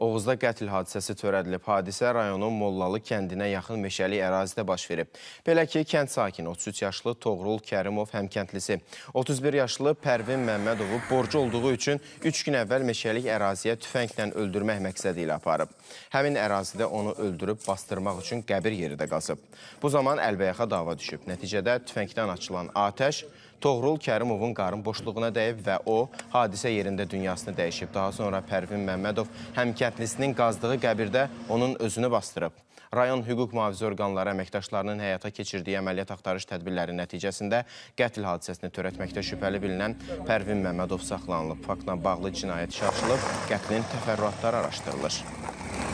Oğuzda qətl hadisəsi törədilib. Hadisə rayonun Mollalı kəndinə yaxın meşəli ərazidə baş verib. Belə ki, kənd sakini 33 yaşlı Toğrul Kərimov həmkəndlisi, 31 yaşlı Pərvin Məmmədovu borcu olduğu üçün 3 gün əvvəl meşəlik əraziyə tüfənglə öldürmək məqsədi ilə aparıb. Həmin ərazidə onu öldürüb bastırmaq üçün qəbir yeri də qazıb. Bu zaman əlbəyaxa dava düşüb. Nəticədə tüfəngdən açılan atəş Toğrul Kərimovun qarın boşluğuna dəyib və o hadisə yerində dünyasını dəyişib. Daha sonra Pərvin Məmmədov həmkəndlisinin qazdığı qəbirdə onun özünü bastırıb. Rayon hüquq mühafizə orqanları əməkdaşlarının həyata keçirdiyi əməliyyat axtarış tədbirləri nəticəsində qətl hadisəsini törətməkdə şübhəli bilinən Pərvin Məmmədov saxlanılıb. Faktla bağlı cinayət işi açılıb, qətlin təfərrüatları araşdırılır.